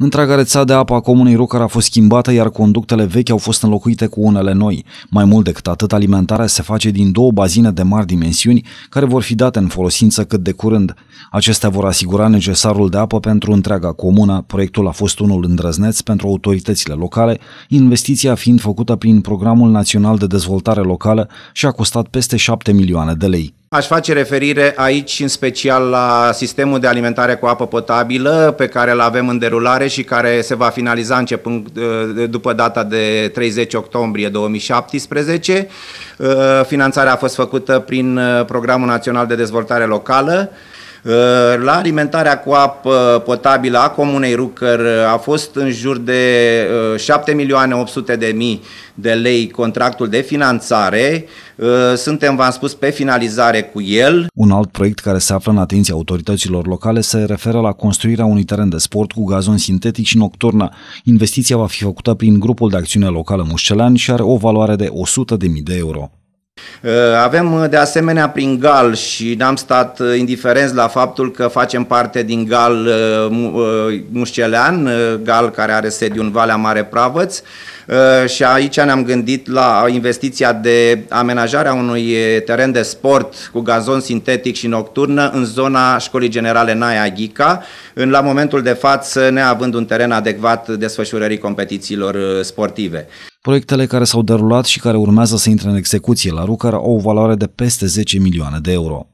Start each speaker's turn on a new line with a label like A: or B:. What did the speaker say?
A: Întreaga rețea de apă a comunei Rucăr a fost schimbată, iar conductele vechi au fost înlocuite cu unele noi. Mai mult decât atât, alimentarea se face din două bazine de mari dimensiuni, care vor fi date în folosință cât de curând. Acestea vor asigura necesarul de apă pentru întreaga comună. Proiectul a fost unul îndrăzneț pentru autoritățile locale, investiția fiind făcută prin Programul Național de Dezvoltare Locală și a costat peste 7 milioane de lei.
B: Aș face referire aici în special la sistemul de alimentare cu apă potabilă pe care îl avem în derulare și care se va finaliza începând uh, după data de 30 octombrie 2017. Uh, finanțarea a fost făcută prin uh, Programul Național de Dezvoltare Locală. Uh, la alimentarea cu apă potabilă a Comunei Rucăr uh, a fost în jur de 7.800.000 uh, de de lei contractul de finanțare. Suntem, v-am spus, pe finalizare cu el.
A: Un alt proiect care se află în atenția autorităților locale se referă la construirea unui teren de sport cu gazon sintetic și nocturnă. Investiția va fi făcută prin grupul de acțiune locală Mușcelean și are o valoare de 100.000 de euro.
B: Uh, avem uh, de asemenea prin GAL și n-am stat uh, indiferenți la faptul că facem parte din GAL Mușcelean, GAL care are sediu în Valea Mare Pravăț și aici ne-am gândit la investiția de amenajare a unui teren de sport cu gazon sintetic și nocturnă în zona școlii generale Naia Ghica, în la momentul de față neavând un teren adecvat desfășurării competițiilor sportive.
A: Proiectele care s-au derulat și care urmează să intre în execuție la Rucar au o valoare de peste 10 milioane de euro.